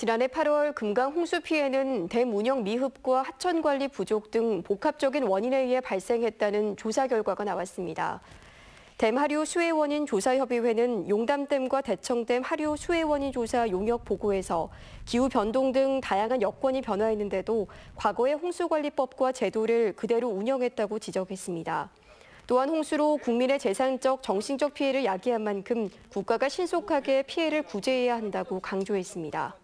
지난해 8월 금강 홍수 피해는 댐 운영 미흡과 하천 관리 부족 등 복합적인 원인에 의해 발생했다는 조사 결과가 나왔습니다. 댐 하류 수해 원인 조사 협의회는 용담댐과 대청댐 하류 수해 원인 조사 용역 보고에서 기후 변동 등 다양한 여건이 변화했는데도 과거의 홍수 관리법과 제도를 그대로 운영했다고 지적했습니다. 또한 홍수로 국민의 재산적, 정신적 피해를 야기한 만큼 국가가 신속하게 피해를 구제해야 한다고 강조했습니다.